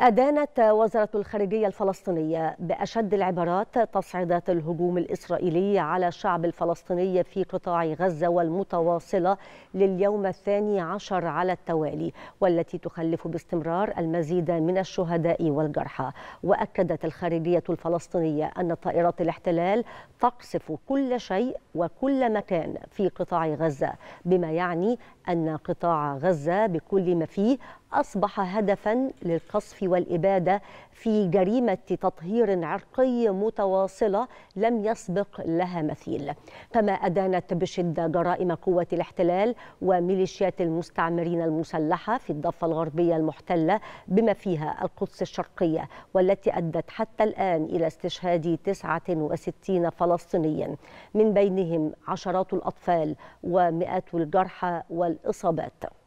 أدانت وزارة الخارجية الفلسطينية بأشد العبارات تصعيدات الهجوم الإسرائيلي على الشعب الفلسطيني في قطاع غزة والمتواصلة لليوم الثاني عشر على التوالي والتي تخلف باستمرار المزيد من الشهداء والجرحى وأكدت الخارجية الفلسطينية أن طائرات الاحتلال تقصف كل شيء وكل مكان في قطاع غزة بما يعني أن قطاع غزة بكل ما فيه أصبح هدفا للقصف والإبادة في جريمة تطهير عرقي متواصلة لم يسبق لها مثيل كما أدانت بشدة جرائم قوة الاحتلال وميليشيات المستعمرين المسلحة في الضفة الغربية المحتلة بما فيها القدس الشرقية والتي أدت حتى الآن إلى استشهاد 69 فلسطينيا من بينهم عشرات الأطفال ومئات الجرحى والإصابات